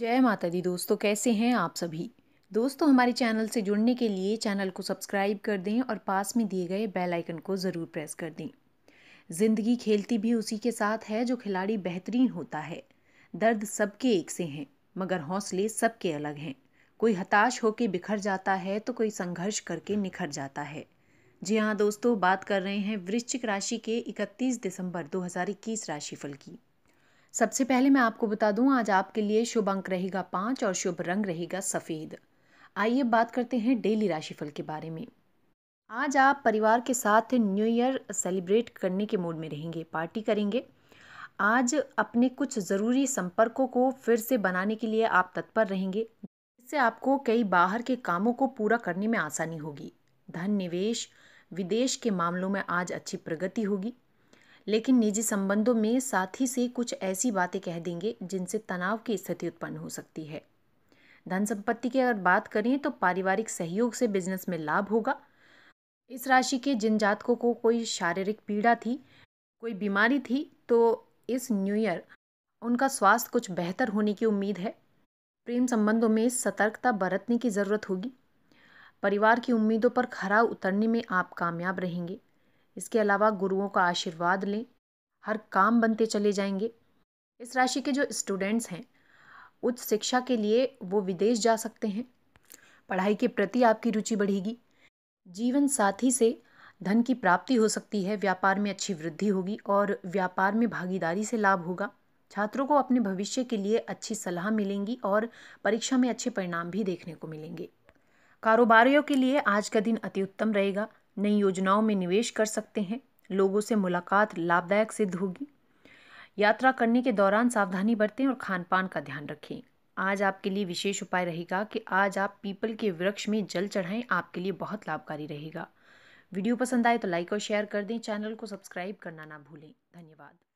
जय माता दी दोस्तों कैसे हैं आप सभी दोस्तों हमारे चैनल से जुड़ने के लिए चैनल को सब्सक्राइब कर दें और पास में दिए गए बेल आइकन को ज़रूर प्रेस कर दें ज़िंदगी खेलती भी उसी के साथ है जो खिलाड़ी बेहतरीन होता है दर्द सबके एक से हैं मगर हौसले सबके अलग हैं कोई हताश होकर बिखर जाता है तो कोई संघर्ष करके निखर जाता है जी हाँ दोस्तों बात कर रहे हैं वृश्चिक राशि के 31 दिसंबर 2021 राशिफल की सबसे पहले मैं आपको बता दूं आज आपके लिए शुभ अंक रहेगा पाँच और शुभ रंग रहेगा सफ़ेद आइए बात करते हैं डेली राशिफल के बारे में आज आप परिवार के साथ न्यू ईयर सेलिब्रेट करने के मूड में रहेंगे पार्टी करेंगे आज अपने कुछ ज़रूरी संपर्कों को फिर से बनाने के लिए आप तत्पर रहेंगे इससे आपको कई बाहर के कामों को पूरा करने में आसानी होगी धन निवेश विदेश के मामलों में आज अच्छी प्रगति होगी लेकिन निजी संबंधों में साथी से कुछ ऐसी बातें कह देंगे जिनसे तनाव की स्थिति उत्पन्न हो सकती है धन संपत्ति की अगर बात करें तो पारिवारिक सहयोग से बिजनेस में लाभ होगा इस राशि के जिन जातकों को कोई शारीरिक पीड़ा थी कोई बीमारी थी तो इस न्यू ईयर उनका स्वास्थ्य कुछ बेहतर होने की उम्मीद है प्रेम संबंधों में सतर्कता बरतने की ज़रूरत होगी परिवार की उम्मीदों पर खरा उतरने में आप कामयाब रहेंगे इसके अलावा गुरुओं का आशीर्वाद लें हर काम बनते चले जाएंगे इस राशि के जो स्टूडेंट्स हैं उच्च शिक्षा के लिए वो विदेश जा सकते हैं पढ़ाई के प्रति आपकी रुचि बढ़ेगी जीवन साथी से धन की प्राप्ति हो सकती है व्यापार में अच्छी वृद्धि होगी और व्यापार में भागीदारी से लाभ होगा छात्रों को अपने भविष्य के लिए अच्छी सलाह मिलेंगी और परीक्षा में अच्छे परिणाम भी देखने को मिलेंगे कारोबारियों के लिए आज का दिन अति उत्तम रहेगा नई योजनाओं में निवेश कर सकते हैं लोगों से मुलाकात लाभदायक सिद्ध होगी यात्रा करने के दौरान सावधानी बरतें और खान पान का ध्यान रखें आज आपके लिए विशेष उपाय रहेगा कि आज आप पीपल के वृक्ष में जल चढ़ाएं आपके लिए बहुत लाभकारी रहेगा वीडियो पसंद आए तो लाइक और शेयर कर दें चैनल को सब्सक्राइब करना ना भूलें धन्यवाद